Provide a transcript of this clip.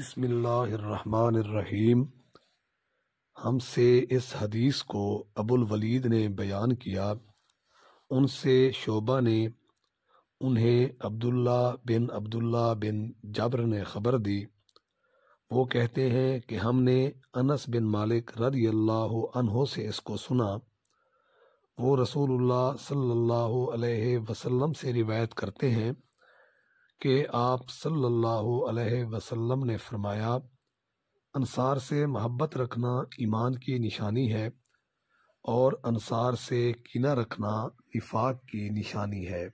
بسم اللہ الرحمن الرحیم ہم سے اس حدیث کو ابو الولید نے بیان کیا ان سے شعبہ نے انہیں عبداللہ بن عبداللہ بن جبر نے خبر دی وہ کہتے ہیں کہ ہم نے انس بن مالک رضی اللہ عنہ سے اس کو سنا وہ رسول اللہ صلی اللہ علیہ وسلم سے روایت کرتے ہیں کہ آپ صلی اللہ علیہ وسلم نے فرمایا انصار سے محبت رکھنا ایمان کی نشانی ہے اور انصار سے کینہ رکھنا وفاق کی نشانی ہے